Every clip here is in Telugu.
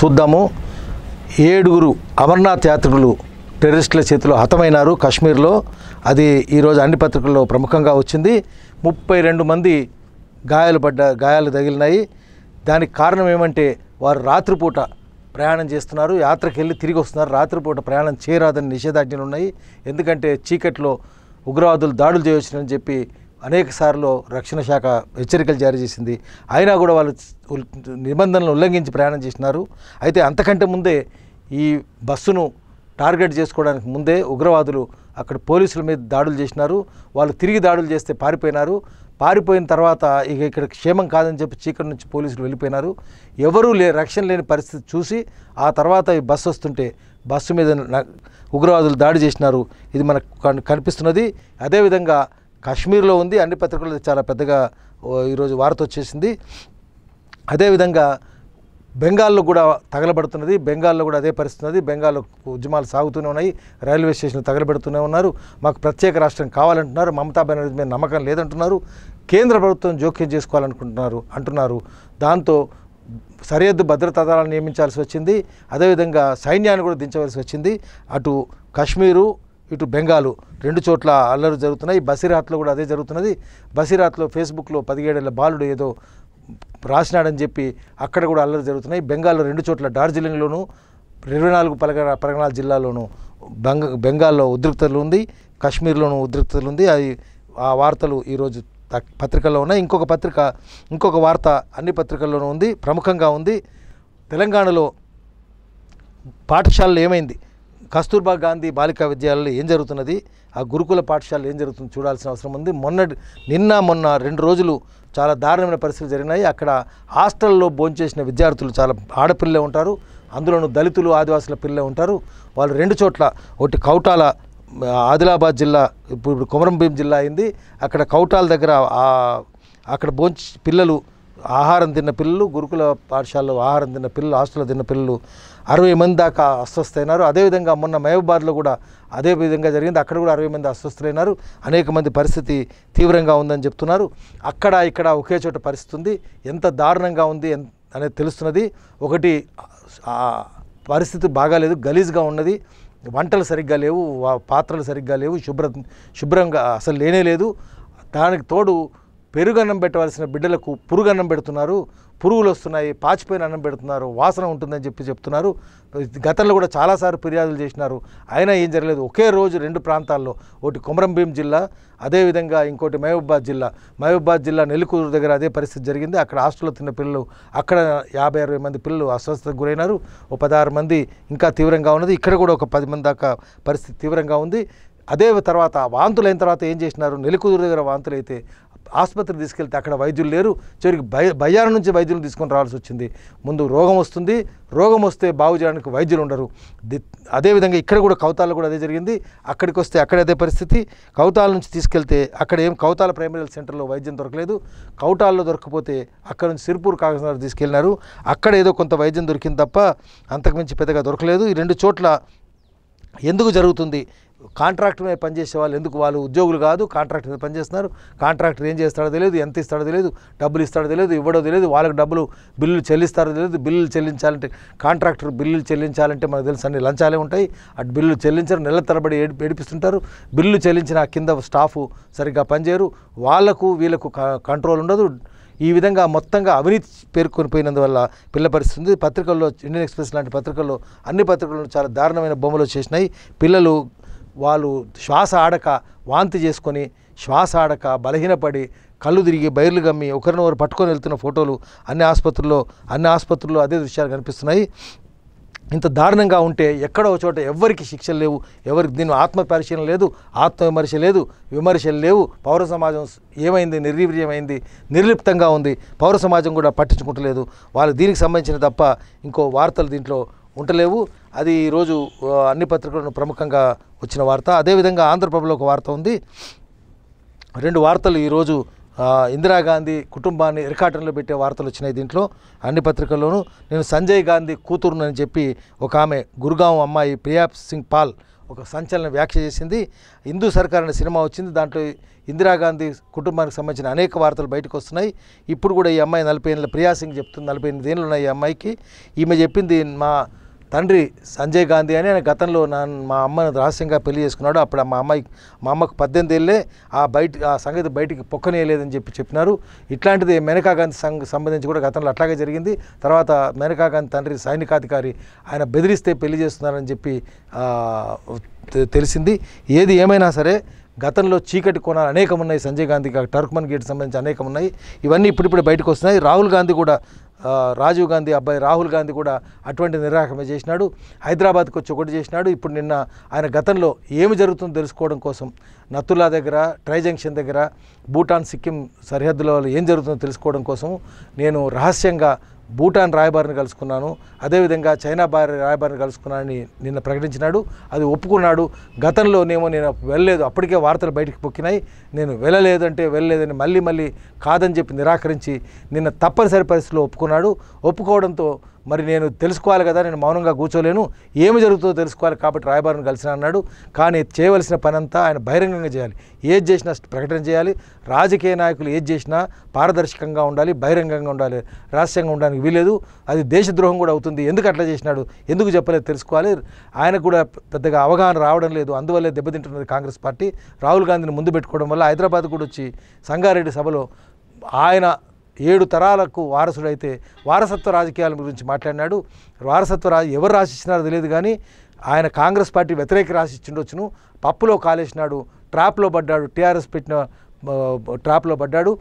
చూద్దాము ఏడుగురు అమర్నాథ్ యాత్రికులు టెర్రరిస్టుల చేతిలో హతమైనారు కాశ్మీర్లో అది ఈరోజు అన్ని పత్రికల్లో ప్రముఖంగా వచ్చింది ముప్పై రెండు మంది గాయాలు పడ్డ గాయాలు తగిలినాయి దానికి కారణం ఏమంటే వారు రాత్రిపూట ప్రయాణం చేస్తున్నారు యాత్రకు వెళ్ళి తిరిగి వస్తున్నారు రాత్రిపూట ప్రయాణం చేయరాదని నిషేధాజ్ఞలు ఉన్నాయి ఎందుకంటే చీకట్లో ఉగ్రవాదులు దాడులు చేయవచ్చునని చెప్పి అనేక సార్లు రక్షణ శాఖ హెచ్చరికలు జారీ చేసింది అయినా కూడా వాళ్ళు నిబంధనలు ఉల్లంఘించి ప్రయాణం చేసినారు అయితే అంతకంటే ముందే ఈ బస్సును టార్గెట్ చేసుకోవడానికి ముందే ఉగ్రవాదులు అక్కడ పోలీసుల మీద దాడులు చేసినారు వాళ్ళు తిరిగి దాడులు చేస్తే పారిపోయినారు పారిపోయిన తర్వాత ఇక ఇక్కడ క్షేమం కాదని చెప్పి చీకటి నుంచి పోలీసులు వెళ్ళిపోయినారు ఎవరూ లే రక్షణ లేని పరిస్థితి చూసి ఆ తర్వాత ఈ బస్సు వస్తుంటే బస్సు మీద ఉగ్రవాదులు దాడి చేసినారు ఇది మనకు కనిపిస్తున్నది అదేవిధంగా కాశ్మీర్లో ఉంది అన్ని పత్రికలు చాలా పెద్దగా ఈరోజు వార్త వచ్చేసింది అదేవిధంగా బెంగాల్లో కూడా తగలబడుతున్నది బెంగాల్లో కూడా అదే ఉన్నది బెంగాల్లో ఉద్యమాలు సాగుతూనే ఉన్నాయి రైల్వే స్టేషన్లు తగలబెడుతూనే ఉన్నారు మాకు ప్రత్యేక రాష్ట్రం కావాలంటున్నారు మమతా బెనర్జీ మీద నమ్మకం లేదంటున్నారు కేంద్ర ప్రభుత్వం జోక్యం చేసుకోవాలనుకుంటున్నారు అంటున్నారు దాంతో సరిహద్దు భద్రతా దళాలను నియమించాల్సి వచ్చింది అదేవిధంగా సైన్యాన్ని కూడా దించవలసి వచ్చింది అటు కాశ్మీరు ఇటు బెంగాలు రెండు చోట్ల అల్లరు జరుగుతున్నాయి బసిరాట్లో కూడా అదే జరుగుతున్నది బసిరాట్లో ఫేస్బుక్లో పదిహేడేళ్ల బాలుడు ఏదో రాసినాడని చెప్పి అక్కడ కూడా అల్లరి జరుగుతున్నాయి బెంగాల్లో రెండు చోట్ల డార్జిలింగ్లోను ఇరవై నాలుగు పలగ పరగణాల జిల్లాలోను బెంగ బెంగాల్లో ఉద్రిక్తలు ఉంది కాశ్మీర్లోనూ ఉద్రిక్తలు ఉంది అది ఆ వార్తలు ఈరోజు పత్రికల్లో ఉన్నాయి ఇంకొక పత్రిక ఇంకొక వార్త అన్ని పత్రికల్లోనూ ఉంది ప్రముఖంగా ఉంది తెలంగాణలో పాఠశాలలో ఏమైంది కస్తూర్బా గాంధీ బాలికా విద్యాలయంలో ఏం జరుగుతున్నది ఆ గురుకుల పాఠశాల ఏం జరుగుతుంది చూడాల్సిన అవసరం ఉంది మొన్న నిన్న మొన్న రెండు రోజులు చాలా దారుణమైన పరిస్థితులు జరిగినాయి అక్కడ హాస్టల్లో భోంచేసిన విద్యార్థులు చాలా ఆడపిల్లే ఉంటారు అందులోనూ దళితులు ఆదివాసుల పిల్లే ఉంటారు వాళ్ళు రెండు చోట్ల ఒకటి కౌటాల ఆదిలాబాద్ జిల్లా ఇప్పుడు ఇప్పుడు కొమరంభీం జిల్లా అయింది అక్కడ కౌటాల దగ్గర అక్కడ భోంచి పిల్లలు ఆహారం తిన్న పిల్లలు గురుకుల పాఠశాలలో ఆహారం తిన్న పిల్లలు హాస్టల్లో తిన్న పిల్లలు అరవై మంది దాకా అస్వస్థైనారు అదేవిధంగా మొన్న మహబూబాద్లో కూడా అదే విధంగా జరిగింది అక్కడ కూడా అరవై మంది అస్వస్థులైనారు అనేక మంది పరిస్థితి తీవ్రంగా ఉందని చెప్తున్నారు అక్కడ ఇక్కడ ఒకే చోట పరిస్థితి ఉంది ఎంత దారుణంగా ఉంది అనేది తెలుస్తున్నది ఒకటి పరిస్థితి బాగాలేదు గలీజ్గా ఉన్నది వంటలు సరిగ్గా లేవు పాత్రలు సరిగ్గా లేవు శుభ్ర శుభ్రంగా అసలు లేనే లేదు దానికి తోడు పెరుగన్నం పెట్టవలసిన బిడ్డలకు పురుగు అన్నం పెడుతున్నారు పురుగులు వస్తున్నాయి పాచిపోయిన అన్నం పెడుతున్నారు వాసన ఉంటుందని చెప్పి చెప్తున్నారు గతంలో కూడా చాలాసార్లు ఫిర్యాదులు చేసినారు అయినా ఏం జరగలేదు ఒకే రోజు రెండు ప్రాంతాల్లో ఒకటి కొమరంభీం జిల్లా అదేవిధంగా ఇంకోటి మహబూబాద్ జిల్లా మహబూబాద్ జిల్లా నెల్లికూరు దగ్గర అదే పరిస్థితి జరిగింది అక్కడ హాస్టల్లో తిన్న పిల్లలు అక్కడ యాభై అరవై మంది పిల్లలు అస్వస్థతకు గురైనారు ఓ పదహారు మంది ఇంకా తీవ్రంగా ఉన్నది ఇక్కడ కూడా ఒక పది మంది దాకా పరిస్థితి తీవ్రంగా ఉంది అదే తర్వాత వాంతులైన తర్వాత ఏం చేసినారు నెలికూరు దగ్గర వాంతులు అయితే ఆసుపత్రికి తీసుకెళ్తే అక్కడ వైద్యులు లేరు చివరికి భయ భయాల నుంచి వైద్యులు తీసుకొని రావాల్సి వచ్చింది ముందు రోగం వస్తుంది రోగం వస్తే బాగు చేయడానికి వైద్యులు ఉండరు అదేవిధంగా ఇక్కడ కూడా కౌతాల్లో కూడా అదే జరిగింది అక్కడికి వస్తే అక్కడ అదే పరిస్థితి కౌతాల నుంచి తీసుకెళ్తే అక్కడ ఏం కౌతాల ప్రైమరీ హెల్త్ సెంటర్లో వైద్యం దొరకలేదు కౌటాల్లో దొరకకపోతే అక్కడ నుంచి సిరిపూర్ కాకినాడ తీసుకెళ్ళినారు అక్కడ ఏదో కొంత వైద్యం దొరికింది తప్ప అంతకుమించి పెద్దగా దొరకలేదు ఈ రెండు చోట్ల ఎందుకు జరుగుతుంది కాంట్రాక్ట్ మీద పనిచేసే వాళ్ళు ఎందుకు వాళ్ళు ఉద్యోగులు కాదు కాంట్రాక్ట్ మీద పనిచేస్తున్నారు కాంట్రాక్టర్ ఏం చేస్తాడో తెలియదు ఎంత ఇస్తాడో తెలియదు డబ్బులు ఇస్తాడో తెలియదు ఇవ్వడో తెలియదు వాళ్ళకి డబ్బులు బిల్లులు చెల్లిస్తారో తెలియదు బిల్లులు చెల్లించాలంటే కాంట్రాక్టర్ బిల్లులు చెల్లించాలంటే మనకు తెలుసు అన్ని లంచాలే ఉంటాయి అటు బిల్లులు చెల్లించరు నెల తరబడి ఏడిపిస్తుంటారు బిల్లులు చెల్లించిన కింద స్టాఫ్ సరిగ్గా పనిచేయరు వాళ్లకు వీళ్ళకు కంట్రోల్ ఉండదు ఈ విధంగా మొత్తంగా అవినీతి పేర్కొని పోయినందువల్ల పిల్ల పరిస్థితుంది పత్రికల్లో ఇండియన్ ఎక్స్ప్రెస్ లాంటి పత్రికల్లో అన్ని పత్రికలను చాలా దారుణమైన బొమ్మలు చేసినాయి పిల్లలు వాళ్ళు శ్వాస ఆడక వాంతి చేసుకొని శ్వాస ఆడక బలహీనపడి కళ్ళు తిరిగి బయర్లు గమ్మి ఒకరినొకరు పట్టుకొని వెళ్తున్న ఫోటోలు అన్ని ఆసుపత్రుల్లో అన్ని ఆసుపత్రుల్లో అదే దృశ్యాలు కనిపిస్తున్నాయి ఇంత దారుణంగా ఉంటే ఎక్కడో చోట ఎవరికి శిక్షలు లేవు ఎవరికి దీని ఆత్మ పరిశీలన లేదు ఆత్మ విమర్శ లేదు విమర్శలు లేవు పౌర సమాజం ఏమైంది నిర్వీర్యమైంది నిర్లిప్తంగా ఉంది పౌర సమాజం కూడా పట్టించుకుంటలేదు వాళ్ళు దీనికి సంబంధించిన తప్ప ఇంకో వార్తలు దీంట్లో ఉండలేవు అది ఈరోజు అన్ని పత్రికలను ప్రముఖంగా వచ్చిన వార్త అదేవిధంగా ఆంధ్రప్రభలో ఒక వార్త ఉంది రెండు వార్తలు ఈరోజు ఇందిరాగాంధీ కుటుంబాన్ని ఇరకాటంలో పెట్టే వార్తలు వచ్చినాయి దీంట్లో అన్ని పత్రికల్లోనూ నేను సంజయ్ గాంధీ కూతురునని చెప్పి ఒక ఆమె గురుగాం అమ్మాయి ప్రియా సింగ్ పాల్ ఒక సంచలన వ్యాఖ్య చేసింది హిందూ సర్కార్ అనే సినిమా వచ్చింది దాంట్లో ఇందిరాగాంధీ కుటుంబానికి సంబంధించిన అనేక వార్తలు బయటకు వస్తున్నాయి ఇప్పుడు కూడా ఈ అమ్మాయి నలభై ఏళ్ళ ప్రియా సింగ్ చెప్తుంది నలభై ఎనిమిది ఏళ్ళు ఉన్నాయి ఈ అమ్మాయికి ఈమె చెప్పింది మా తండ్రి సంజయ్ గాంధీ అని ఆయన గతంలో నా మా అమ్మను రహస్యంగా పెళ్లి చేసుకున్నాడు అప్పుడు మా అమ్మాయి మా అమ్మకు పద్దెనిమిది ఏళ్ళే ఆ బయట ఆ సంగతి బయటికి పొక్కనేయలేదని చెప్పి చెప్పినారు ఇట్లాంటిది మేనకా గాంధీ సంబంధించి కూడా గతంలో అట్లాగే జరిగింది తర్వాత మేనకా గాంధీ తండ్రి సైనికాధికారి ఆయన బెదిరిస్తే పెళ్లి చేస్తున్నారని చెప్పి తెలిసింది ఏది ఏమైనా సరే గతంలో చీకటి కోణాలు అనేకం ఉన్నాయి సంజయ్ గాంధీ టర్క్మన్ గేట్ సంబంధించి అనేకం ఉన్నాయి ఇవన్నీ ఇప్పుడిప్పుడు బయటకు వస్తున్నాయి రాహుల్ గాంధీ కూడా రాజీవ్ గాంధీ అబ్బాయి రాహుల్ గాంధీ కూడా అటువంటి నిరాకరణ చేసినాడు హైదరాబాద్కి వచ్చి ఒకటి చేసినాడు ఇప్పుడు నిన్న ఆయన గతంలో ఏమి జరుగుతుందో తెలుసుకోవడం కోసం నత్తులా దగ్గర ట్రై జంక్షన్ దగ్గర భూటాన్ సిక్కిం సరిహద్దుల ఏం జరుగుతుందో తెలుసుకోవడం కోసం నేను రహస్యంగా భూటాన్ రాయబారిని కలుసుకున్నాను అదేవిధంగా చైనా బారి రాయబారిని కలుసుకున్నానని నిన్న ప్రకటించినాడు అది ఒప్పుకున్నాడు గతంలోనేమో నేను వెళ్ళలేదు అప్పటికే వార్తలు బయటకు పొక్కినాయి నేను వెళ్ళలేదు అంటే వెళ్ళలేదని మళ్ళీ మళ్ళీ కాదని చెప్పి నిరాకరించి నిన్న తప్పనిసరి పరిస్థితిలో ఒప్పుకున్నాడు ఒప్పుకోవడంతో మరి నేను తెలుసుకోవాలి కదా నేను మౌనంగా కూర్చోలేను ఏమి జరుగుతుందో తెలుసుకోవాలి కాబట్టి రాయబారిని కలిసిన అన్నాడు కానీ చేయవలసిన పనంతా ఆయన బహిరంగంగా చేయాలి ఏది చేసినా ప్రకటన చేయాలి రాజకీయ నాయకులు ఏది చేసినా పారదర్శకంగా ఉండాలి బహిరంగంగా ఉండాలి రహస్యంగా ఉండడానికి వీలేదు అది దేశద్రోహం కూడా అవుతుంది ఎందుకు అట్లా చేసినాడు ఎందుకు చెప్పలేదు తెలుసుకోవాలి ఆయనకు కూడా పెద్దగా అవగాహన రావడం లేదు అందువల్లే దెబ్బతింటున్నది కాంగ్రెస్ పార్టీ రాహుల్ గాంధీని ముందు పెట్టుకోవడం వల్ల హైదరాబాద్ కూడా వచ్చి సంగారెడ్డి సభలో ఆయన ఏడు తరాలకు వారసుడైతే వారసత్వ రాజకీయాల గురించి మాట్లాడినాడు వారసత్వ రాజు ఎవరు రాసిచ్చినారో తెలియదు కానీ ఆయన కాంగ్రెస్ పార్టీ వ్యతిరేక రాసిచ్చిండొచ్చును పప్పులో కాలేసినాడు ట్రాప్లో పడ్డాడు టీఆర్ఎస్ పెట్టిన ట్రాప్లో పడ్డాడు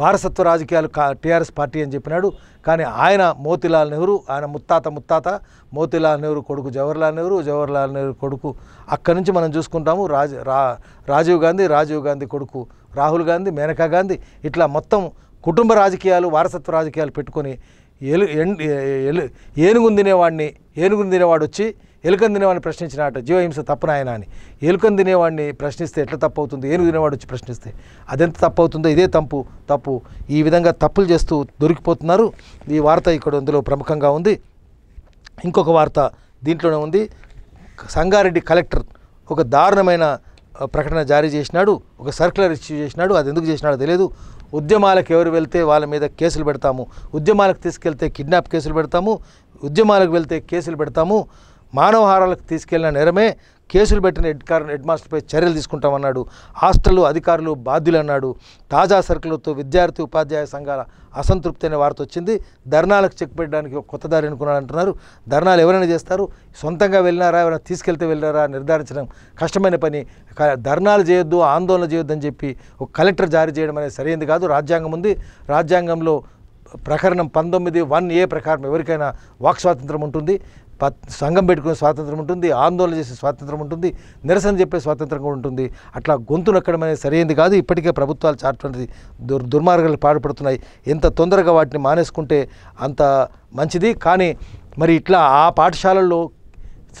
వారసత్వ రాజకీయాలు కా టీఆర్ఎస్ పార్టీ అని చెప్పినాడు కానీ ఆయన మోతిలాల్ నెహ్రూ ఆయన ముత్తాత ముత్తాత మోతిలాల్ నెహ్రూ కొడుకు జవహర్లాల్ నెహ్రూ జవహర్లాల్ నెహ్రూ కొడుకు అక్కడి నుంచి మనం చూసుకుంటాము రాజ రాజీవ్ గాంధీ రాజీవ్ గాంధీ కొడుకు రాహుల్ గాంధీ మేనకా గాంధీ ఇట్లా మొత్తం కుటుంబ రాజకీయాలు వారసత్వ రాజకీయాలు పెట్టుకొని ఎలు ఎలు ఏనుగుని తినేవాడిని ఏనుగుని తినేవాడు వచ్చి ఎలుకని తినేవాడిని అట జీవహింస తప్పునాయన అని ఎలుకని తినేవాడిని ప్రశ్నిస్తే ఎట్లా తప్పు అవుతుంది ఏనుగు తినేవాడు వచ్చి ప్రశ్నిస్తే అదెంత తప్పు అవుతుందో ఇదే తప్పు తప్పు ఈ విధంగా తప్పులు చేస్తూ దొరికిపోతున్నారు ఈ వార్త ఇక్కడ అందులో ప్రముఖంగా ఉంది ఇంకొక వార్త దీంట్లోనే ఉంది సంగారెడ్డి కలెక్టర్ ఒక దారుణమైన ప్రకటన జారీ చేసినాడు ఒక సర్క్యులర్ ఇష్యూ చేసినాడు అది ఎందుకు చేసినాడో తెలియదు ఉద్యమాలకు ఎవరు వెళ్తే వాళ్ళ మీద కేసులు పెడతాము ఉద్యమాలకు తీసుకెళ్తే కిడ్నాప్ కేసులు పెడతాము ఉద్యమాలకు వెళ్తే కేసులు పెడతాము మానవహారాలకు తీసుకెళ్లిన నేరమే కేసులు పెట్టిన హెడ్ హెడ్ మాస్టర్పై చర్యలు తీసుకుంటామన్నాడు హాస్టళ్లు అధికారులు బాధ్యులు అన్నాడు తాజా సరుకులతో విద్యార్థి ఉపాధ్యాయ సంఘాల అసంతృప్తి అనే వార్త వచ్చింది ధర్నాలకు చెక్ పెట్టడానికి ఒక కొత్త దారి అనుకున్నాడు అంటున్నారు ధర్నాలు ఎవరైనా చేస్తారు సొంతంగా వెళ్ళినారా ఎవరైనా తీసుకెళ్తే వెళ్ళినారా నిర్ధారించడం కష్టమైన పని ధర్నాలు చేయొద్దు ఆందోళన చేయొద్దు అని చెప్పి ఒక కలెక్టర్ జారీ చేయడం అనేది సరైనది కాదు రాజ్యాంగం ఉంది రాజ్యాంగంలో ప్రకరణం పంతొమ్మిది వన్ ఏ ప్రకారం ఎవరికైనా వాక్ స్వాతంత్రం ఉంటుంది సంఘం పెట్టుకునే స్వాతంత్రం ఉంటుంది ఆందోళన చేసే స్వాతంత్రం ఉంటుంది నిరసన చెప్పే స్వాతంత్రం కూడా ఉంటుంది అట్లా గొంతు నక్కడం అనేది సరైనది కాదు ఇప్పటికే ప్రభుత్వాలు చాటువంటి దుర్ దుర్మార్గాలు పాడుపడుతున్నాయి ఎంత తొందరగా వాటిని మానేసుకుంటే అంత మంచిది కానీ మరి ఇట్లా ఆ పాఠశాలల్లో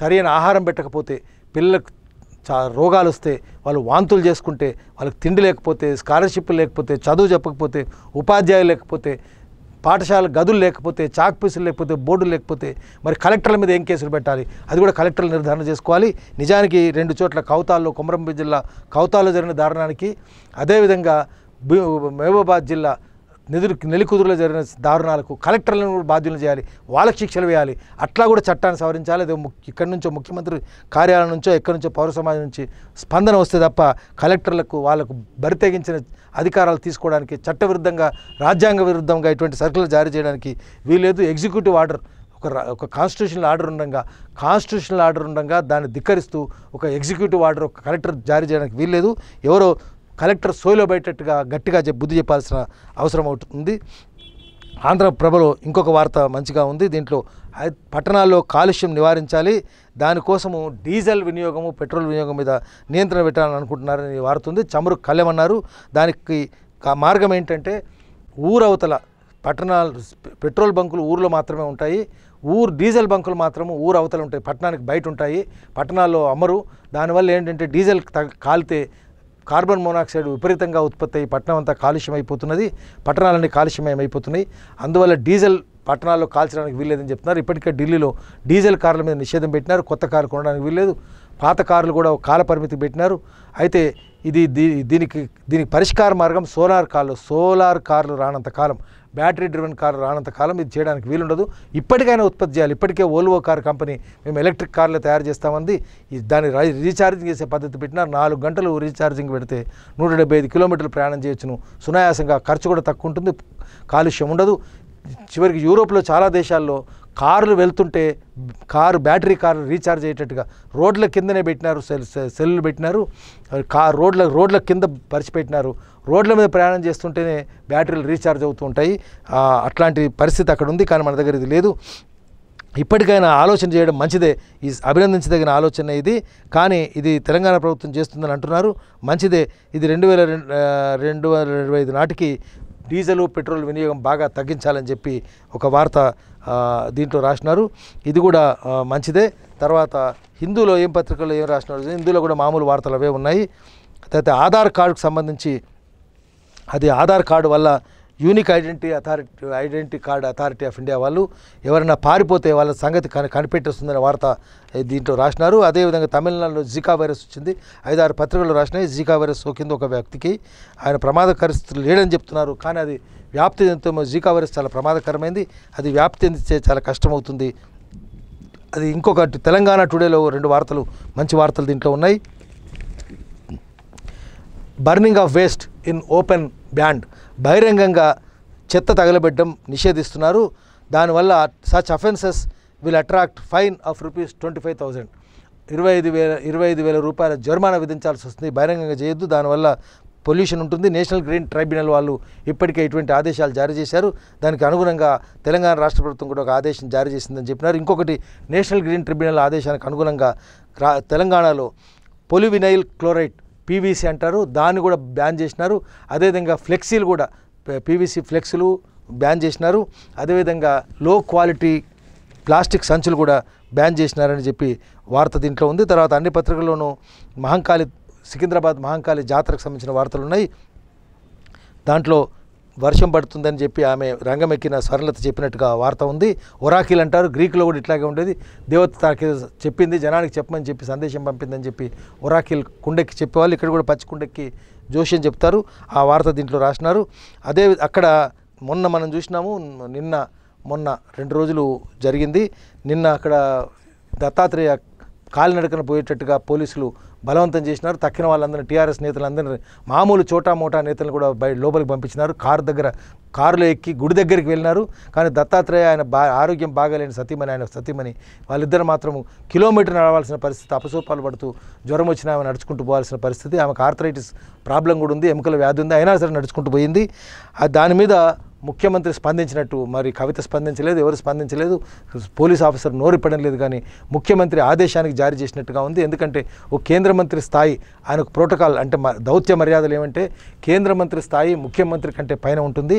సరైన ఆహారం పెట్టకపోతే పిల్లలకు చా రోగాలు వస్తే వాళ్ళు వాంతులు చేసుకుంటే వాళ్ళకి తిండి లేకపోతే స్కాలర్షిప్ లేకపోతే చదువు చెప్పకపోతే ఉపాధ్యాయులు లేకపోతే పాఠశాల గదులు లేకపోతే చాక్ పీసులు లేకపోతే బోర్డులు లేకపోతే మరి కలెక్టర్ల మీద ఏం కేసులు పెట్టాలి అది కూడా కలెక్టర్లు నిర్ధారణ చేసుకోవాలి నిజానికి రెండు చోట్ల కౌతాల్లో కొమరంబి జిల్లా కౌతాల్లో జరిగిన దారుణానికి అదేవిధంగా మహబూబాబాద్ జిల్లా నిదురు నెలికుదురులో జరిగిన దారుణాలకు కలెక్టర్లను కూడా బాధ్యులు చేయాలి వాళ్ళకి శిక్షలు వేయాలి అట్లా కూడా చట్టాన్ని సవరించాలి అదే ఇక్కడి నుంచో ముఖ్యమంత్రి కార్యాలయం నుంచో ఎక్కడి నుంచో పౌర సమాజం నుంచి స్పందన వస్తే తప్ప కలెక్టర్లకు వాళ్ళకు బరితెగించిన అధికారాలు తీసుకోవడానికి చట్టవిరుద్ధంగా రాజ్యాంగ విరుద్ధంగా ఇటువంటి సర్కులు జారీ చేయడానికి వీలేదు ఎగ్జిక్యూటివ్ ఆర్డర్ ఒక ఒక కాన్స్టిట్యూషనల్ ఆర్డర్ ఉండగా కాన్స్టిట్యూషనల్ ఆర్డర్ ఉండగా దాన్ని ధిక్కరిస్తూ ఒక ఎగ్జిక్యూటివ్ ఆర్డర్ ఒక కలెక్టర్ జారీ చేయడానికి వీల్లేదు ఎవరో కలెక్టర్ సోయిలో పెట్టేట్టుగా గట్టిగా బుద్ధి చెప్పాల్సిన అవసరం అవుతుంది ఆంధ్ర ప్రభలో ఇంకొక వార్త మంచిగా ఉంది దీంట్లో పట్టణాల్లో కాలుష్యం నివారించాలి దానికోసము డీజిల్ వినియోగము పెట్రోల్ వినియోగం మీద నియంత్రణ పెట్టాలని అనుకుంటున్నారని ఉంది చమురు కళ్ళెమన్నారు దానికి మార్గం ఏంటంటే ఊరవతల పట్టణాలు పెట్రోల్ బంకులు ఊర్లో మాత్రమే ఉంటాయి ఊరు డీజిల్ బంకులు మాత్రము ఊరు అవతలు ఉంటాయి పట్టణానికి బయట ఉంటాయి పట్టణాల్లో అమ్మరు దానివల్ల ఏంటంటే డీజిల్ కాలితే కార్బన్ మోనాక్సైడ్ విపరీతంగా ఉత్పత్తి అయ్యి పట్టణం అంతా కాలుష్యం అయిపోతున్నది పట్టణాలన్నీ కాలుష్యమయం అయిపోతున్నాయి అందువల్ల డీజిల్ పట్టణాల్లో కాల్చడానికి వీల్లేదని చెప్తున్నారు ఇప్పటికే ఢిల్లీలో డీజిల్ కార్ల మీద నిషేధం పెట్టినారు కొత్త కార్లు కొనడానికి వీల్లేదు పాత కార్లు కూడా కాల పరిమితి పెట్టినారు అయితే ఇది దీనికి దీనికి పరిష్కార మార్గం సోలార్ కార్లు సోలార్ కార్లు రానంత కాలం బ్యాటరీ డ్రివెన్ కార్ రానంత కాలం ఇది చేయడానికి వీలుండదు ఇప్పటికైనా ఉత్పత్తి చేయాలి ఇప్పటికే ఓల్వో కార్ కంపెనీ మేము ఎలక్ట్రిక్ కార్లు తయారు చేస్తామంది దాన్ని రీఛార్జింగ్ చేసే పద్ధతి పెట్టినా నాలుగు గంటలు రీఛార్జింగ్ పెడితే నూట డెబ్బై ఐదు కిలోమీటర్లు ప్రయాణం చేయొచ్చును సునాయాసంగా ఖర్చు కూడా తక్కువ ఉంటుంది కాలుష్యం ఉండదు చివరికి యూరోప్లో చాలా దేశాల్లో కార్లు వెళ్తుంటే కారు బ్యాటరీ కారు రీఛార్జ్ అయ్యేటట్టుగా రోడ్ల కిందనే పెట్టినారు సెల్ సెల్లు పెట్టినారు కార్ రోడ్ల రోడ్ల కింద పరిచిపెట్టినారు రోడ్ల మీద ప్రయాణం చేస్తుంటేనే బ్యాటరీలు రీఛార్జ్ అవుతూ ఉంటాయి అట్లాంటి పరిస్థితి అక్కడ ఉంది కానీ మన దగ్గర ఇది లేదు ఇప్పటికైనా ఆలోచన చేయడం మంచిదే ఈ అభినందించదగిన ఆలోచన ఇది కానీ ఇది తెలంగాణ ప్రభుత్వం చేస్తుందని అంటున్నారు మంచిదే ఇది రెండు వేల రెండు వేల ఇరవై ఐదు నాటికి డీజిల్ పెట్రోల్ వినియోగం బాగా తగ్గించాలని చెప్పి ఒక వార్త దీంట్లో రాసినారు ఇది కూడా మంచిదే తర్వాత హిందూలో ఏం పత్రికల్లో ఏం రాసినారు హిందూలో కూడా మామూలు వార్తలు అవే ఉన్నాయి తర్వాత ఆధార్ కార్డుకు సంబంధించి అది ఆధార్ కార్డు వల్ల unique identity authority identity card authority of India వాళ్ళు ఎవరైనా పారిపోతే వాళ్ళ సంగతి కని కనిపెట్టేస్తుందనే వార్త దీంట్లో రాసినారు అదేవిధంగా తమిళనాడులో జికా వైరస్ వచ్చింది ఐదారు పత్రికలు రాసినాయి జికా వైరస్ సోకింది ఒక వ్యక్తికి ఆయన ప్రమాదకర స్థితి లేడని చెప్తున్నారు కానీ అది వ్యాప్తి చెందుతూ జికా వైరస్ చాలా ప్రమాదకరమైంది అది వ్యాప్తి చెందితే చాలా కష్టమవుతుంది అది ఇంకొకటి తెలంగాణ టుడేలో రెండు వార్తలు మంచి వార్తలు దీంట్లో ఉన్నాయి burning of waste in open band బహిరంగంగా చెత్త తగలబెట్టడం నిషేధిస్తున్నారు దానివల్ల such offences will attract fine of rupees twenty five thousand ఇరవై ఐదు వేల ఇరవై ఐదు వేల రూపాయల జరిమానా విధించాల్సి వస్తుంది బహిరంగంగా చేయొద్దు దానివల్ల పొల్యూషన్ ఉంటుంది నేషనల్ గ్రీన్ ట్రైబ్యునల్ వాళ్ళు ఇప్పటికే ఇటువంటి ఆదేశాలు జారీ చేశారు దానికి అనుగుణంగా తెలంగాణ రాష్ట్ర ప్రభుత్వం కూడా ఒక ఆదేశం జారీ చేసిందని చెప్పినారు ఇంకొకటి నేషనల్ గ్రీన్ ట్రిబ్యునల్ ఆదేశానికి అనుగుణంగా తెలంగాణలో పొలివినైల్ క్లోరైడ్ పీవీసీ అంటారు దాన్ని కూడా బ్యాన్ చేసినారు అదేవిధంగా ఫ్లెక్సీలు కూడా పీవీసీ ఫ్లెక్సులు బ్యాన్ చేసినారు అదేవిధంగా లో క్వాలిటీ ప్లాస్టిక్ సంచులు కూడా బ్యాన్ చేసినారని చెప్పి వార్త దీంట్లో ఉంది తర్వాత అన్ని పత్రికల్లోనూ మహంకాళి సికింద్రాబాద్ మహంకాళి జాతరకు సంబంధించిన వార్తలు ఉన్నాయి దాంట్లో వర్షం పడుతుందని చెప్పి ఆమె రంగమెక్కిన సరళత చెప్పినట్టుగా వార్త ఉంది ఒరాకిల్ అంటారు గ్రీకులో కూడా ఇట్లాగే ఉండేది దేవత తాకి చెప్పింది జనానికి చెప్పమని చెప్పి సందేశం పంపిందని చెప్పి ఒరాకిల్ కుండెక్కి చెప్పేవాళ్ళు ఇక్కడ కూడా పచ్చి కుండెక్కి జోషి చెప్తారు ఆ వార్త దీంట్లో రాసినారు అదే అక్కడ మొన్న మనం చూసినాము నిన్న మొన్న రెండు రోజులు జరిగింది నిన్న అక్కడ దత్తాత్రేయ కాలినడకన పోయేటట్టుగా పోలీసులు బలవంతం చేసినారు తక్కిన వాళ్ళందరినీ టీఆర్ఎస్ నేతలందరినీ మామూలు చోటా మోటా నేతలను కూడా బయట లోపలికి పంపించినారు కారు దగ్గర కారులో ఎక్కి గుడి దగ్గరికి వెళ్ళినారు కానీ దత్తాత్రేయ ఆయన బా ఆరోగ్యం బాగాలేని సతీమణి ఆయన సతీమణి వాళ్ళిద్దరు మాత్రము కిలోమీటర్ నడవాల్సిన పరిస్థితి అపసోపాలు పడుతూ జ్వరం వచ్చిన ఆమె నడుచుకుంటూ పోవాల్సిన పరిస్థితి ఆమెకు ఆర్థరైటిస్ ప్రాబ్లం కూడా ఉంది ఎముకల వ్యాధి ఉంది అయినా సరే నడుచుకుంటూ పోయింది దాని మీద ముఖ్యమంత్రి స్పందించినట్టు మరి కవిత స్పందించలేదు ఎవరు స్పందించలేదు పోలీస్ ఆఫీసర్ నోరిపడం లేదు కానీ ముఖ్యమంత్రి ఆదేశానికి జారీ చేసినట్టుగా ఉంది ఎందుకంటే ఓ కేంద్ర మంత్రి స్థాయి ఆయనకు ప్రోటోకాల్ అంటే దౌత్య మర్యాదలు ఏమంటే కేంద్ర మంత్రి స్థాయి ముఖ్యమంత్రి కంటే పైన ఉంటుంది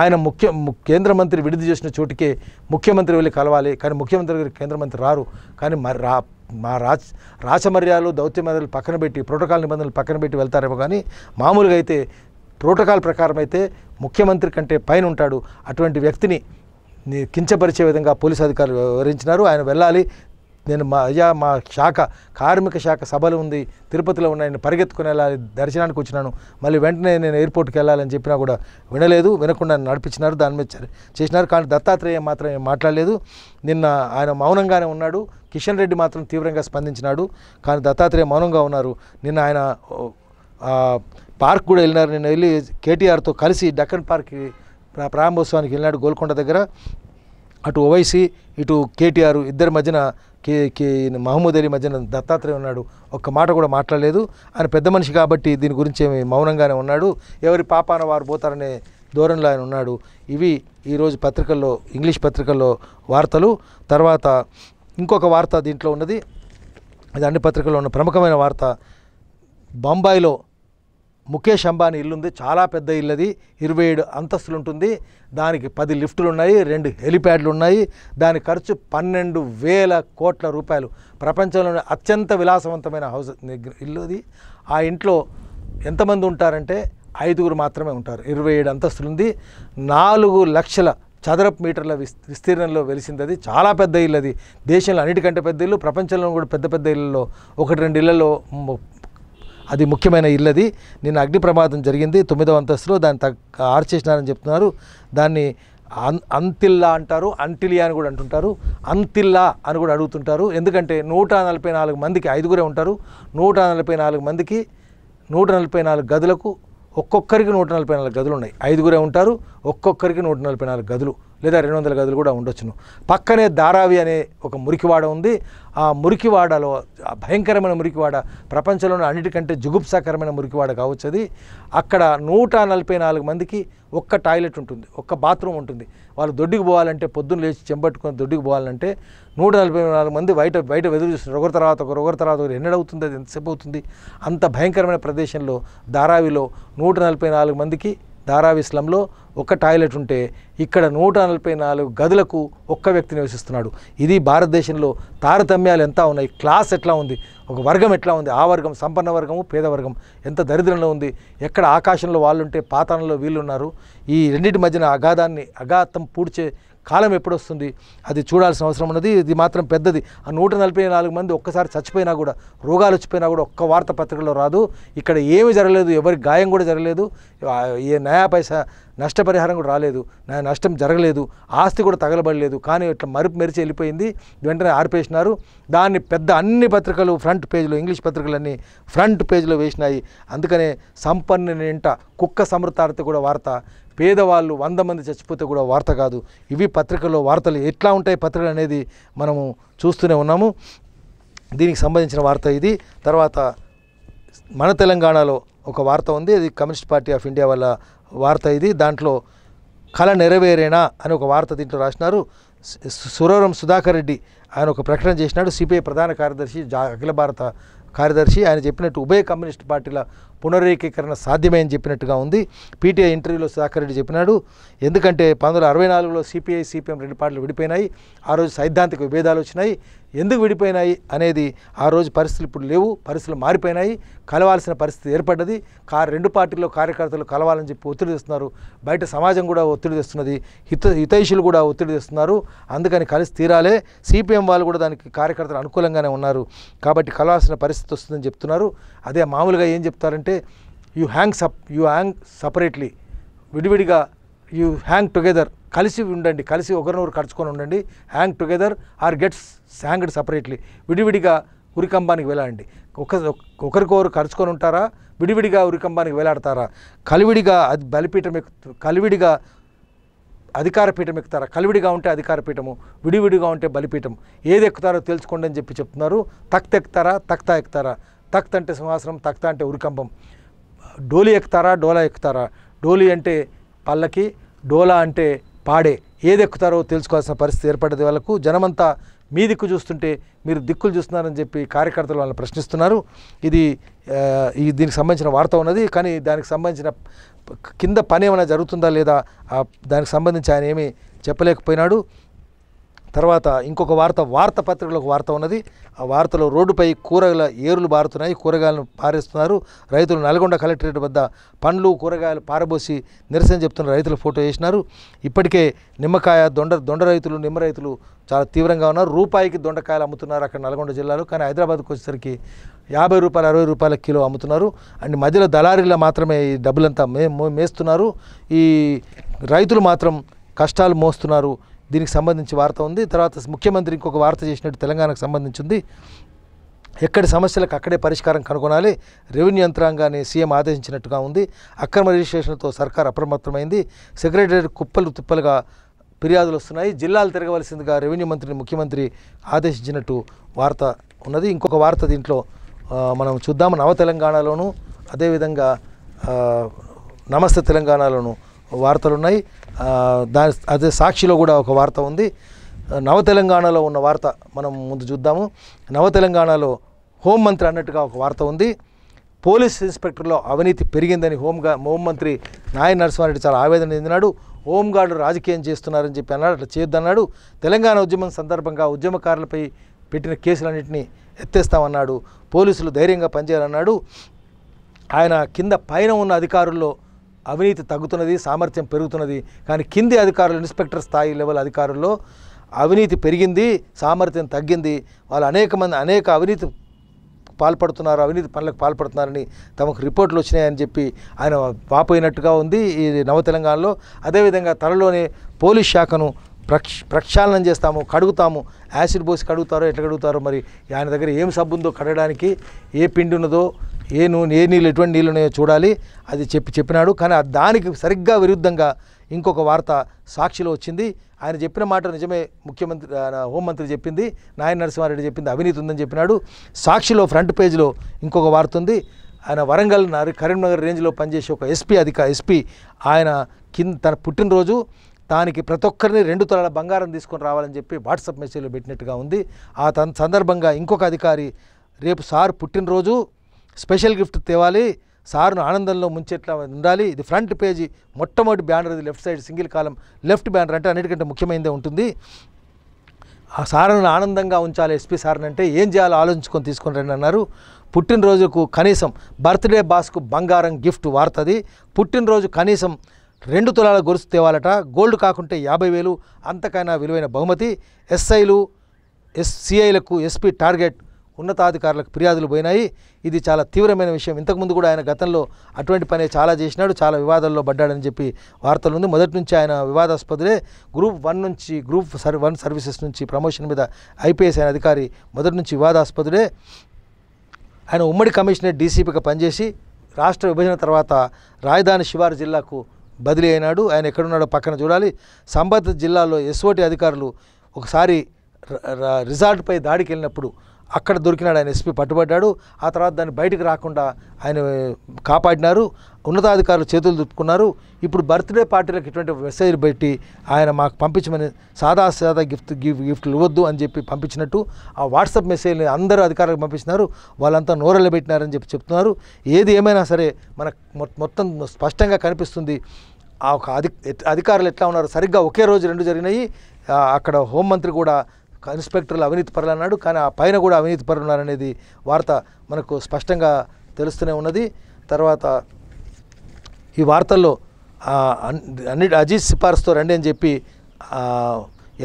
ఆయన ముఖ్య కేంద్ర మంత్రి విడుదల చేసిన చోటుకే ముఖ్యమంత్రి వెళ్ళి కలవాలి కానీ ముఖ్యమంత్రి గారు కేంద్ర మంత్రి రారు కానీ రా మా రాచ రాచమర్యాలు దౌత్యమర్యాలు పక్కన పెట్టి ప్రోటోకాల్ నిబంధనలు పక్కన పెట్టి వెళ్తారేమో కానీ మామూలుగా అయితే ప్రోటోకాల్ ప్రకారం అయితే ముఖ్యమంత్రి కంటే పైన ఉంటాడు అటువంటి వ్యక్తిని కించపరిచే విధంగా పోలీసు అధికారులు వివరించినారు ఆయన వెళ్ళాలి నేను మా అయ్యా మా శాఖ కార్మిక శాఖ సభలు ఉంది తిరుపతిలో ఉన్నాయని పరిగెత్తుకుని వెళ్ళాలి దర్శనానికి వచ్చినాను మళ్ళీ వెంటనే నేను ఎయిర్పోర్ట్కి వెళ్ళాలని చెప్పినా కూడా వినలేదు వినకుండా నడిపించినారు దాని మీద చేసినారు కానీ దత్తాత్రేయ మాత్రం మాట్లాడలేదు నిన్న ఆయన మౌనంగానే ఉన్నాడు కిషన్ రెడ్డి మాత్రం తీవ్రంగా స్పందించినాడు కానీ దత్తాత్రేయ మౌనంగా ఉన్నారు నిన్న ఆయన పార్క్ కూడా వెళ్ళినారు నేను వెళ్ళి కేటీఆర్తో కలిసి డక్కన్ పార్క్కి ప్రారంభోత్సవానికి వెళ్ళినాడు గోల్కొండ దగ్గర అటు ఓవైసీ ఇటు కేటీఆర్ ఇద్దరి మధ్యన కే కే మహమ్మద్ అలీ మధ్యన దత్తాత్రేయ ఉన్నాడు ఒక్క మాట కూడా మాట్లాడలేదు ఆయన పెద్ద మనిషి కాబట్టి దీని గురించి మౌనంగానే ఉన్నాడు ఎవరి పాపాన వారు పోతారనే ధోరణిలో ఆయన ఉన్నాడు ఇవి ఈరోజు పత్రికల్లో ఇంగ్లీష్ పత్రికల్లో వార్తలు తర్వాత ఇంకొక వార్త దీంట్లో ఉన్నది అది అన్ని పత్రికల్లో ఉన్న ప్రముఖమైన వార్త బొంబాయిలో ముఖేష్ అంబానీ ఇల్లు ఉంది చాలా పెద్ద ఇల్లు అది ఇరవై ఏడు అంతస్తులు ఉంటుంది దానికి పది లిఫ్టులు ఉన్నాయి రెండు హెలిప్యాడ్లు ఉన్నాయి దాని ఖర్చు పన్నెండు వేల కోట్ల రూపాయలు ప్రపంచంలోనే అత్యంత విలాసవంతమైన హౌస్ ఇల్లు అది ఆ ఇంట్లో ఎంతమంది ఉంటారంటే ఐదుగురు మాత్రమే ఉంటారు ఇరవై ఏడు అంతస్తులు ఉంది నాలుగు లక్షల చదరపు మీటర్ల విస్తీర్ణంలో వెలిసింది అది చాలా పెద్ద ఇల్లు అది దేశంలో అన్నిటికంటే పెద్ద ఇల్లు ప్రపంచంలో కూడా పెద్ద పెద్ద ఇళ్ళలో ఒకటి రెండు ఇళ్లలో అది ముఖ్యమైన ఇల్లు అది నిన్న అగ్ని ప్రమాదం జరిగింది తొమ్మిదవ అంతస్తులో దాన్ని తగ్ ఆర్చేసినారని చెప్తున్నారు దాన్ని అన్ అంతిల్లా అంటారు అంటిలియా అని కూడా అంటుంటారు అంతిల్లా అని కూడా అడుగుతుంటారు ఎందుకంటే నూట నలభై నాలుగు మందికి ఐదుగురే ఉంటారు నూట నలభై నాలుగు మందికి నూట నలభై నాలుగు గదులకు ఒక్కొక్కరికి నూట నలభై నాలుగు గదులు ఉన్నాయి ఐదుగురే ఉంటారు ఒక్కొక్కరికి నూట నలభై నాలుగు గదులు లేదా రెండు వందల గదులు కూడా ఉండొచ్చును పక్కనే ధారావి అనే ఒక మురికివాడ ఉంది ఆ మురికివాడలో భయంకరమైన మురికివాడ ప్రపంచంలోనే అన్నిటికంటే జుగుప్సాకరమైన మురికివాడ కావచ్చు అది అక్కడ నూట నలభై నాలుగు మందికి ఒక్క టాయిలెట్ ఉంటుంది ఒక్క బాత్రూమ్ ఉంటుంది వాళ్ళు దొడ్డికి పోవాలంటే పొద్దున్న లేచి చెంబట్టుకుని దొడ్డికి పోవాలంటే నూట నలభై నాలుగు మంది బయట బయట వెదురు చూస్తున్నారు ఒకరి తర్వాత ఒకరు ఒకరి తర్వాత ఒకరు ఎన్నడవుతుంది అది ఎంతసేపు అవుతుంది అంత భయంకరమైన ప్రదేశంలో ధారావిలో నూట నలభై నాలుగు మందికి దారావిస్లంలో ఒక టాయిలెట్ ఉంటే ఇక్కడ నూట నలభై నాలుగు గదులకు ఒక్క వ్యక్తి నివసిస్తున్నాడు ఇది భారతదేశంలో తారతమ్యాలు ఎంత ఉన్నాయి క్లాస్ ఎట్లా ఉంది ఒక వర్గం ఎట్లా ఉంది ఆ వర్గం సంపన్న వర్గము పేద వర్గం ఎంత దరిద్రంలో ఉంది ఎక్కడ ఆకాశంలో వాళ్ళుంటే వీళ్ళు వీళ్ళున్నారు ఈ రెండింటి మధ్యన అగాధాన్ని అగాధం పూడ్చే కాలం ఎప్పుడు వస్తుంది అది చూడాల్సిన అవసరం ఉన్నది ఇది మాత్రం పెద్దది ఆ నూట నలభై నాలుగు మంది ఒక్కసారి చచ్చిపోయినా కూడా రోగాలు వచ్చిపోయినా కూడా ఒక్క వార్త పత్రికలో రాదు ఇక్కడ ఏమి జరగలేదు ఎవరి గాయం కూడా జరగలేదు ఏ న్యాయ పైసా నష్టపరిహారం కూడా రాలేదు నా నష్టం జరగలేదు ఆస్తి కూడా తగలబడలేదు కానీ ఇట్లా మరుపు మెరిచి వెళ్ళిపోయింది వెంటనే ఆర్పేసినారు దాన్ని పెద్ద అన్ని పత్రికలు ఫ్రంట్ పేజ్లో ఇంగ్లీష్ పత్రికలన్నీ ఫ్రంట్ పేజీలో వేసినాయి అందుకనే సంపన్నునింట కుక్క సమృతార్త కూడా వార్త పేదవాళ్ళు వంద మంది చచ్చిపోతే కూడా వార్త కాదు ఇవి పత్రికల్లో వార్తలు ఎట్లా ఉంటాయి పత్రికలు అనేది మనము చూస్తూనే ఉన్నాము దీనికి సంబంధించిన వార్త ఇది తర్వాత మన తెలంగాణలో ఒక వార్త ఉంది అది కమ్యూనిస్ట్ పార్టీ ఆఫ్ ఇండియా వల్ల వార్త ఇది దాంట్లో కళ నెరవేరేనా అని ఒక వార్త దీంట్లో రాసినారు సురవరం సుధాకర్ రెడ్డి ఆయన ఒక ప్రకటన చేసినాడు సిపిఐ ప్రధాన కార్యదర్శి అఖిల భారత కార్యదర్శి ఆయన చెప్పినట్టు ఉభయ కమ్యూనిస్ట్ పార్టీల పునరేకీకరణ సాధ్యమే అని చెప్పినట్టుగా ఉంది పీటీఐ ఇంటర్వ్యూలో సుధాకర్ రెడ్డి చెప్పినాడు ఎందుకంటే పంతొమ్మిది అరవై నాలుగులో సిపిఐ సిపిఎం రెండు పార్టీలు విడిపోయినాయి ఆ రోజు సైద్ధాంతిక విభేదాలు వచ్చినాయి ఎందుకు విడిపోయినాయి అనేది ఆ రోజు పరిస్థితులు ఇప్పుడు లేవు పరిస్థితులు మారిపోయినాయి కలవాల్సిన పరిస్థితి ఏర్పడ్డది కా రెండు పార్టీల్లో కార్యకర్తలు కలవాలని చెప్పి ఒత్తిడి తెస్తున్నారు బయట సమాజం కూడా ఒత్తిడి తెస్తున్నది హిత హితైషులు కూడా ఒత్తిడి తెస్తున్నారు అందుకని కలిసి తీరాలే సిపిఎం వాళ్ళు కూడా దానికి కార్యకర్తలు అనుకూలంగానే ఉన్నారు కాబట్టి కలవాల్సిన పరిస్థితి వస్తుందని చెప్తున్నారు అదే మామూలుగా ఏం చెప్తారంటే you hang sep you hang separately విడివిడిగా యూ హ్యాంగ్ టుగెదర్ కలిసి ఉండండి కలిసి ఒకరినొకరు కలుచుకొని ఉండండి hang together or gets hanged separately విడివిడిగా ఉరికంబానికి వెళ్ళండి ఒక ఒకరికొకరు కలుచుకొని ఉంటారా విడివిడిగా ఉరికంబానికి వేలాడతారా కలివిడిగా అది బలిపీఠం కలివిడిగా అధికార పీఠం ఎక్కుతారా కలివిడిగా ఉంటే అధికార పీఠము విడివిడిగా ఉంటే బలిపీఠం ఏది ఎక్కుతారో తెలుసుకోండి అని చెప్పి చెప్తున్నారు తక్త ఎక్కుతారా తక్త ఎక్కుతారా తక్త అంటే సింహాసనం తక్త అంటే ఉరికంబం డోలి ఎక్కుతారా డోలా ఎక్కుతారా డోలి అంటే పల్లకి డోలా అంటే పాడే ఏదెక్కుతారో తెలుసుకోవాల్సిన పరిస్థితి ఏర్పడ్డది వాళ్ళకు జనమంతా మీ దిక్కు చూస్తుంటే మీరు దిక్కులు చూస్తున్నారని చెప్పి కార్యకర్తలు వాళ్ళని ప్రశ్నిస్తున్నారు ఇది ఈ దీనికి సంబంధించిన వార్త ఉన్నది కానీ దానికి సంబంధించిన కింద పని ఏమైనా జరుగుతుందా లేదా దానికి సంబంధించి ఆయన ఏమీ చెప్పలేకపోయినాడు తర్వాత ఇంకొక వార్త వార్తాపత్రికలో ఒక వార్త ఉన్నది ఆ వార్తలో రోడ్డుపై కూరగాయల ఏరులు బారుతున్నాయి కూరగాయలను పారేస్తున్నారు రైతులు నల్గొండ కలెక్టరేట్ వద్ద పండ్లు కూరగాయలు పారబోసి నిరసన చెప్తున్న రైతుల ఫోటో వేసినారు ఇప్పటికే నిమ్మకాయ దొండ దొండ రైతులు నిమ్మ రైతులు చాలా తీవ్రంగా ఉన్నారు రూపాయికి దొండకాయలు అమ్ముతున్నారు అక్కడ నల్గొండ జిల్లాలో కానీ హైదరాబాద్కి వచ్చేసరికి యాభై రూపాయలు అరవై రూపాయల కిలో అమ్ముతున్నారు అండ్ మధ్యలో దళారీల మాత్రమే ఈ డబ్బులంతా మే మేస్తున్నారు ఈ రైతులు మాత్రం కష్టాలు మోస్తున్నారు దీనికి సంబంధించి వార్త ఉంది తర్వాత ముఖ్యమంత్రి ఇంకొక వార్త చేసినట్టు తెలంగాణకు సంబంధించింది ఎక్కడి సమస్యలకు అక్కడే పరిష్కారం కనుగొనాలి రెవెన్యూ యంత్రాంగాన్ని సీఎం ఆదేశించినట్టుగా ఉంది అక్రమ రిజిస్ట్రేషన్తో సర్కార్ అప్రమత్తమైంది సెక్రటరీ కుప్పలు తుప్పలుగా ఫిర్యాదులు వస్తున్నాయి జిల్లాలు తిరగవలసిందిగా రెవెన్యూ మంత్రిని ముఖ్యమంత్రి ఆదేశించినట్టు వార్త ఉన్నది ఇంకొక వార్త దీంట్లో మనం చూద్దాము నవ తెలంగాణలోను అదేవిధంగా నమస్తే తెలంగాణలోను వార్తలున్నాయి దాని అదే సాక్షిలో కూడా ఒక వార్త ఉంది నవ తెలంగాణలో ఉన్న వార్త మనం ముందు చూద్దాము నవ తెలంగాణలో హోంమంత్రి అన్నట్టుగా ఒక వార్త ఉంది పోలీస్ ఇన్స్పెక్టర్లో అవినీతి పెరిగిందని హోంగా హోంమంత్రి నాయ నరసింహారెడ్డి చాలా ఆవేదన చెందినాడు హోంగార్డు రాజకీయం చేస్తున్నారని చెప్పి అన్నాడు అట్లా చేయొద్దన్నాడు తెలంగాణ ఉద్యమం సందర్భంగా ఉద్యమకారులపై పెట్టిన కేసులన్నింటినీ ఎత్తేస్తామన్నాడు పోలీసులు ధైర్యంగా పనిచేయాలన్నాడు ఆయన కింద పైన ఉన్న అధికారుల్లో అవినీతి తగ్గుతున్నది సామర్థ్యం పెరుగుతున్నది కానీ కింది అధికారులు ఇన్స్పెక్టర్ స్థాయి లెవెల్ అధికారుల్లో అవినీతి పెరిగింది సామర్థ్యం తగ్గింది వాళ్ళు అనేక మంది అనేక అవినీతి పాల్పడుతున్నారు అవినీతి పనులకు పాల్పడుతున్నారని తమకు రిపోర్ట్లు వచ్చినాయని చెప్పి ఆయన వాపోయినట్టుగా ఉంది ఈ నవ తెలంగాణలో అదేవిధంగా త్వరలోనే పోలీస్ శాఖను ప్రక్ష ప్రక్షాళనం చేస్తాము కడుగుతాము యాసిడ్ పోసి కడుగుతారో ఎట్లా కడుగుతారో మరి ఆయన దగ్గర ఏం సబ్బు ఉందో కడగడానికి ఏ పిండి ఉన్నదో ఏ నూనె ఏ నీళ్ళు ఎటువంటి నీళ్ళు ఉన్నాయో చూడాలి అది చెప్పి చెప్పినాడు కానీ దానికి సరిగ్గా విరుద్ధంగా ఇంకొక వార్త సాక్షిలో వచ్చింది ఆయన చెప్పిన మాట నిజమే ముఖ్యమంత్రి హోంమంత్రి చెప్పింది నాయన నరసింహారెడ్డి చెప్పింది అవినీతి ఉందని చెప్పినాడు సాక్షిలో ఫ్రంట్ పేజ్లో ఇంకొక వార్త ఉంది ఆయన వరంగల్ కరీంనగర్ రేంజ్లో పనిచేసే ఒక ఎస్పీ అధిక ఎస్పీ ఆయన కింద తన పుట్టినరోజు దానికి ప్రతి ఒక్కరిని రెండు తరాల బంగారం తీసుకొని రావాలని చెప్పి వాట్సాప్ మెసేజ్లో పెట్టినట్టుగా ఉంది ఆ సందర్భంగా ఇంకొక అధికారి రేపు సార్ పుట్టినరోజు స్పెషల్ గిఫ్ట్ తేవాలి సార్ను ఆనందంలో ముంచెట్లా ఉండాలి ఇది ఫ్రంట్ పేజీ మొట్టమొదటి బ్యానర్ ఇది లెఫ్ట్ సైడ్ సింగిల్ కాలం లెఫ్ట్ బ్యానర్ అంటే అన్నిటికంటే ముఖ్యమైనదే ఉంటుంది ఆ సార్ను ఆనందంగా ఉంచాలి ఎస్పీ సార్ని అంటే ఏం చేయాలో ఆలోచించుకొని తీసుకుని రండి అన్నారు పుట్టినరోజుకు కనీసం బర్త్డే బాస్కు బంగారం గిఫ్ట్ వార్తది పుట్టినరోజు కనీసం రెండు తులాల గొలుసు తేవాలట గోల్డ్ కాకుంటే యాభై వేలు అంతకైనా విలువైన బహుమతి ఎస్ఐలు ఎస్సీఐలకు ఎస్పీ టార్గెట్ ఉన్నతాధికారులకు ఫిర్యాదులు పోయినాయి ఇది చాలా తీవ్రమైన విషయం ఇంతకుముందు కూడా ఆయన గతంలో అటువంటి పని చాలా చేసినాడు చాలా వివాదాల్లో పడ్డాడని చెప్పి వార్తలు ఉంది మొదటి నుంచి ఆయన వివాదాస్పదులే గ్రూప్ వన్ నుంచి గ్రూప్ సర్ వన్ సర్వీసెస్ నుంచి ప్రమోషన్ మీద ఐపీఎస్ అయిన అధికారి మొదటి నుంచి వివాదాస్పదులే ఆయన ఉమ్మడి కమిషనర్ డీసీపీగా పనిచేసి రాష్ట్ర విభజన తర్వాత రాజధాని శివారు జిల్లాకు బదిలీ అయినాడు ఆయన ఎక్కడున్నాడో పక్కన చూడాలి సంబంధిత జిల్లాలో ఎస్ఓటి అధికారులు ఒకసారి రిజార్ట్పై దాడికి వెళ్ళినప్పుడు అక్కడ దొరికినాడు ఆయన ఎస్పీ పట్టుబడ్డాడు ఆ తర్వాత దాన్ని బయటకు రాకుండా ఆయన కాపాడినారు ఉన్నతాధికారులు చేతులు దుప్పుకున్నారు ఇప్పుడు బర్త్డే పార్టీలకు ఇటువంటి మెసేజ్ పెట్టి ఆయన మాకు పంపించమని సాదా సాదా గిఫ్ట్ గిఫ్ట్లు ఇవ్వద్దు అని చెప్పి పంపించినట్టు ఆ వాట్సాప్ మెసేజ్ని అందరూ అధికారులకు పంపించినారు వాళ్ళంతా నోరెళ్ళ పెట్టినారని చెప్పి చెప్తున్నారు ఏది ఏమైనా సరే మన మొత్తం స్పష్టంగా కనిపిస్తుంది ఆ ఒక అధికారులు ఎట్లా ఉన్నారు సరిగ్గా ఒకే రోజు రెండు జరిగినాయి అక్కడ హోంమంత్రి కూడా ఇన్స్పెక్టర్లు అవినీతి పరులు అన్నాడు కానీ ఆ పైన కూడా అవినీతి పరులు ఉన్నారనేది వార్త మనకు స్పష్టంగా తెలుస్తూనే ఉన్నది తర్వాత ఈ వార్తల్లో అన్ని అజీజ్ సిఫార్సుతో రండి అని చెప్పి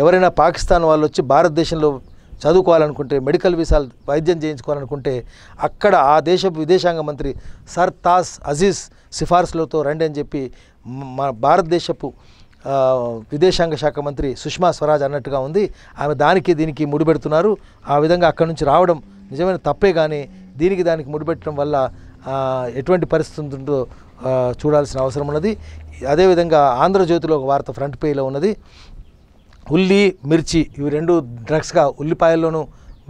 ఎవరైనా పాకిస్తాన్ వాళ్ళు వచ్చి భారతదేశంలో చదువుకోవాలనుకుంటే మెడికల్ వీసాలు వైద్యం చేయించుకోవాలనుకుంటే అక్కడ ఆ దేశపు విదేశాంగ మంత్రి సర్ తాస్ అజీజ్ సిఫార్సులతో రండి అని చెప్పి మన భారతదేశపు విదేశాంగ శాఖ మంత్రి సుష్మా స్వరాజ్ అన్నట్టుగా ఉంది ఆమె దానికి దీనికి ముడిపెడుతున్నారు ఆ విధంగా అక్కడి నుంచి రావడం నిజమైన తప్పే కానీ దీనికి దానికి ముడిపెట్టడం వల్ల ఎటువంటి పరిస్థితి ఉంటుందో చూడాల్సిన అవసరం ఉన్నది అదేవిధంగా ఆంధ్రజ్యోతిలో ఒక వార్త ఫ్రంట్ పేజీలో ఉన్నది ఉల్లి మిర్చి ఇవి రెండు డ్రగ్స్గా ఉల్లిపాయల్లోనూ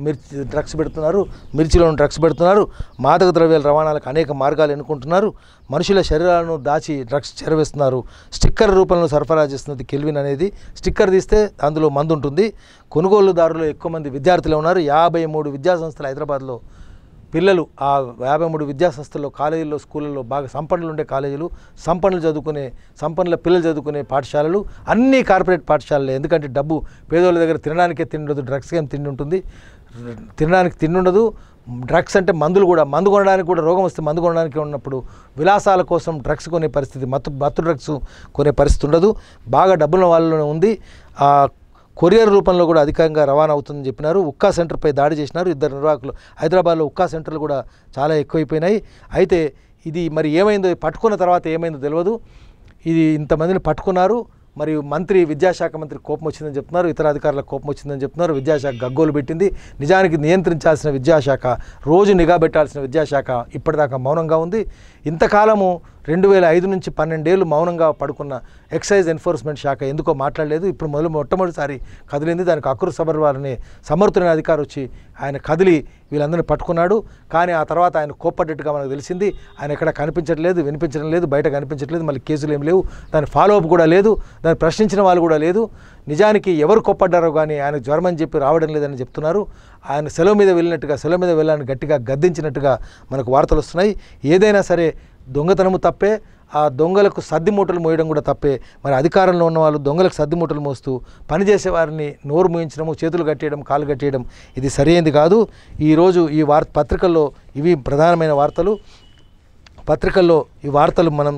మిర్చి డ్రగ్స్ పెడుతున్నారు మిర్చిలో డ్రగ్స్ పెడుతున్నారు మాదక ద్రవ్యాల రవాణాలకు అనేక మార్గాలు ఎన్నుకుంటున్నారు మనుషుల శరీరాలను దాచి డ్రగ్స్ చేరవేస్తున్నారు స్టిక్కర్ రూపంలో సరఫరా చేస్తున్నది కెల్విన్ అనేది స్టిక్కర్ తీస్తే అందులో మందు ఉంటుంది కొనుగోలుదారులు ఎక్కువ మంది విద్యార్థులు ఉన్నారు యాభై మూడు విద్యాసంస్థలు హైదరాబాద్లో పిల్లలు ఆ యాభై మూడు విద్యాసంస్థల్లో కాలేజీల్లో స్కూళ్ళల్లో బాగా సంపన్నులు ఉండే కాలేజీలు సంపన్నులు చదువుకునే సంపన్నుల పిల్లలు చదువుకునే పాఠశాలలు అన్ని కార్పొరేట్ పాఠశాలలే ఎందుకంటే డబ్బు పేదోళ్ళ దగ్గర తినడానికే తిండదు డ్రగ్స్కి ఏం తిండి ఉంటుంది తినడానికి ఉండదు డ్రగ్స్ అంటే మందులు కూడా మందు కొనడానికి కూడా రోగం వస్తే మందు కొనడానికి ఉన్నప్పుడు విలాసాల కోసం డ్రగ్స్ కొనే పరిస్థితి మత్తు మత్తు డ్రగ్స్ కొనే పరిస్థితి ఉండదు బాగా డబ్బుల వాళ్ళలోనే ఉంది ఆ కొరియర్ రూపంలో కూడా అధికంగా రవాణా అవుతుందని చెప్పినారు ఉక్కా సెంటర్పై దాడి చేసినారు ఇద్దరు నిర్వాహకులు హైదరాబాద్లో ఉక్కా సెంటర్లు కూడా చాలా ఎక్కువైపోయినాయి అయితే ఇది మరి ఏమైందో పట్టుకున్న తర్వాత ఏమైందో తెలియదు ఇది ఇంతమందిని పట్టుకున్నారు మరియు మంత్రి విద్యాశాఖ మంత్రి కోపం వచ్చిందని చెప్తున్నారు ఇతర అధికారుల కోపం వచ్చిందని చెప్తున్నారు విద్యాశాఖ గగ్గోలు పెట్టింది నిజానికి నియంత్రించాల్సిన విద్యాశాఖ రోజు నిఘా పెట్టాల్సిన విద్యాశాఖ ఇప్పటిదాకా మౌనంగా ఉంది ఇంతకాలము రెండు వేల ఐదు నుంచి పన్నెండేళ్ళు మౌనంగా పడుకున్న ఎక్సైజ్ ఎన్ఫోర్స్మెంట్ శాఖ ఎందుకో మాట్లాడలేదు ఇప్పుడు మొదలు మొట్టమొదటిసారి కదిలింది దానికి అక్రు సబర్ వారిని సమర్థులైన అధికారి వచ్చి ఆయన కదిలి వీళ్ళందరినీ పట్టుకున్నాడు కానీ ఆ తర్వాత ఆయన కోప్పడ్డట్టుగా మనకు తెలిసింది ఆయన ఎక్కడ కనిపించట్లేదు వినిపించడం లేదు బయట కనిపించట్లేదు మళ్ళీ కేసులు ఏం లేవు దాని ఫాలోఅప్ కూడా లేదు దాన్ని ప్రశ్నించిన వాళ్ళు కూడా లేదు నిజానికి ఎవరు కొప్పడ్డారో కానీ ఆయన జ్వరం అని చెప్పి రావడం లేదని చెప్తున్నారు ఆయన సెలవు మీద వెళ్ళినట్టుగా సెలవు మీద వెళ్ళాలని గట్టిగా గద్దించినట్టుగా మనకు వార్తలు వస్తున్నాయి ఏదైనా సరే దొంగతనము తప్పే ఆ దొంగలకు సర్ది మూటలు మోయడం కూడా తప్పే మరి అధికారంలో ఉన్న వాళ్ళు దొంగలకు సర్ది మూటలు మోస్తూ పనిచేసే వారిని నోరు మూయించడము చేతులు కట్టేయడం కాలు కట్టేయడం ఇది సరైనది కాదు ఈరోజు ఈ వార్ పత్రికల్లో ఇవి ప్రధానమైన వార్తలు పత్రికల్లో ఈ వార్తలు మనం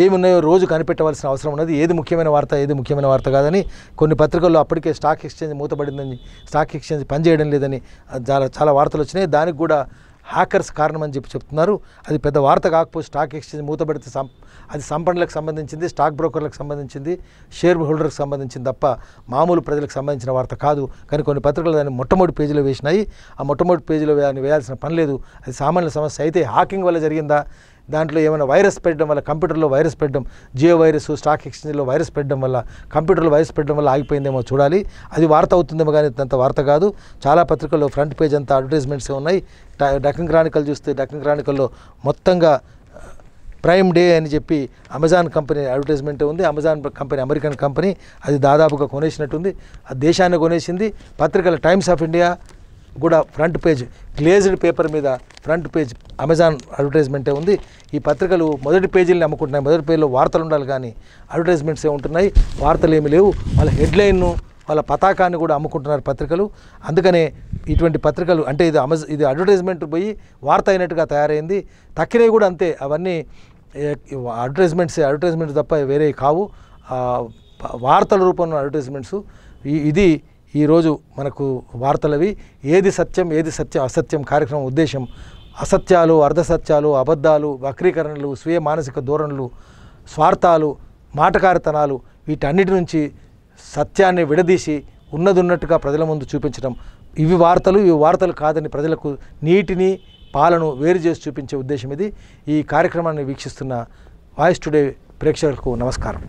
ఏమి ఉన్నాయో రోజు కనిపెట్టవలసిన అవసరం ఉన్నది ఏది ముఖ్యమైన వార్త ఏది ముఖ్యమైన వార్త కాదని కొన్ని పత్రికల్లో అప్పటికే స్టాక్ ఎక్స్చేంజ్ మూతపడిందని స్టాక్ ఎక్స్చేంజ్ పనిచేయడం లేదని చాలా చాలా వార్తలు వచ్చినాయి దానికి కూడా హ్యాకర్స్ కారణం అని చెప్పి చెప్తున్నారు అది పెద్ద వార్త కాకపోతే స్టాక్ ఎక్స్చేంజ్ మూతబడితే సం అది సంపన్నులకు సంబంధించింది స్టాక్ బ్రోకర్లకు సంబంధించింది షేర్ హోల్డర్కి సంబంధించింది తప్ప మామూలు ప్రజలకు సంబంధించిన వార్త కాదు కానీ కొన్ని పత్రికలు దాన్ని మొట్టమొదటి పేజీలో వేసినాయి ఆ మొట్టమొదటి పేజీలో దాన్ని వేయాల్సిన పని లేదు అది సామాన్య సమస్య అయితే హాకింగ్ వల్ల జరిగిందా దాంట్లో ఏమైనా వైరస్ పెట్టడం వల్ల కంప్యూటర్లో వైరస్ పెట్టడం జియో వైరస్ స్టాక్ ఎక్స్చేంజ్లో వైరస్ పెట్టడం వల్ల కంప్యూటర్లో వైరస్ పెట్టడం వల్ల ఆగిపోయిందేమో చూడాలి అది వార్త అవుతుందేమో కానీ అంత వార్త కాదు చాలా పత్రికల్లో ఫ్రంట్ పేజ్ అంతా అడ్వర్టైజ్మెంట్స్ ఉన్నాయి డక్కన్ క్రానికల్ చూస్తే డక్కన్ క్రానికల్లో మొత్తంగా ప్రైమ్ డే అని చెప్పి అమెజాన్ కంపెనీ అడ్వర్టైజ్మెంట్ ఉంది అమెజాన్ కంపెనీ అమెరికన్ కంపెనీ అది దాదాపుగా కొనేసినట్టుంది ఆ దేశాన్ని కొనేసింది పత్రికల టైమ్స్ ఆఫ్ ఇండియా కూడా ఫ్రంట్ పేజ్ గ్లేజ్డ్ పేపర్ మీద ఫ్రంట్ పేజ్ అమెజాన్ అడ్వర్టైజ్మెంటే ఉంది ఈ పత్రికలు మొదటి పేజీలని అమ్ముకుంటున్నాయి మొదటి పేజీలో వార్తలు ఉండాలి కానీ అడ్వర్టైజ్మెంట్సే ఉంటున్నాయి వార్తలు ఏమి లేవు వాళ్ళ హెడ్లైన్ను వాళ్ళ పతాకాన్ని కూడా అమ్ముకుంటున్నారు పత్రికలు అందుకనే ఇటువంటి పత్రికలు అంటే ఇది అమెజ్ ఇది అడ్వర్టైజ్మెంట్ పోయి వార్త అయినట్టుగా తయారైంది తక్కినవి కూడా అంతే అవన్నీ అడ్వర్టైజ్మెంట్స్ అడ్వర్టైజ్మెంట్ తప్ప వేరే కావు వార్తల రూపంలో అడ్వర్టైజ్మెంట్స్ ఇది ఈరోజు మనకు వార్తలవి ఏది సత్యం ఏది సత్యం అసత్యం కార్యక్రమం ఉద్దేశం అసత్యాలు అర్ధసత్యాలు అబద్ధాలు వక్రీకరణలు స్వీయ మానసిక ధోరణులు స్వార్థాలు మాటకారితనాలు వీటన్నిటి నుంచి సత్యాన్ని విడదీసి ఉన్నదున్నట్టుగా ప్రజల ముందు చూపించడం ఇవి వార్తలు ఇవి వార్తలు కాదని ప్రజలకు నీటిని పాలను వేరు చేసి చూపించే ఉద్దేశం ఇది ఈ కార్యక్రమాన్ని వీక్షిస్తున్న వాయిస్ టుడే ప్రేక్షకులకు నమస్కారం